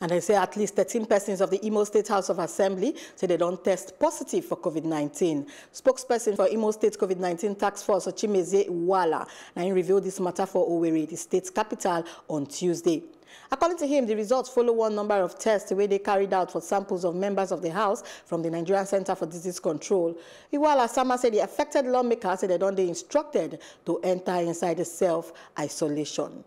And they say at least 13 persons of the Imo State House of Assembly say they don't test positive for COVID-19. Spokesperson for Imo State COVID-19 Task Force, Chimeze Wala, and revealed this matter for Owerri, the state's capital, on Tuesday. According to him, the results follow one number of tests where they carried out for samples of members of the House from the Nigerian Center for Disease Control. Iwala Sama said the affected lawmakers said they don't be instructed to enter inside the self-isolation.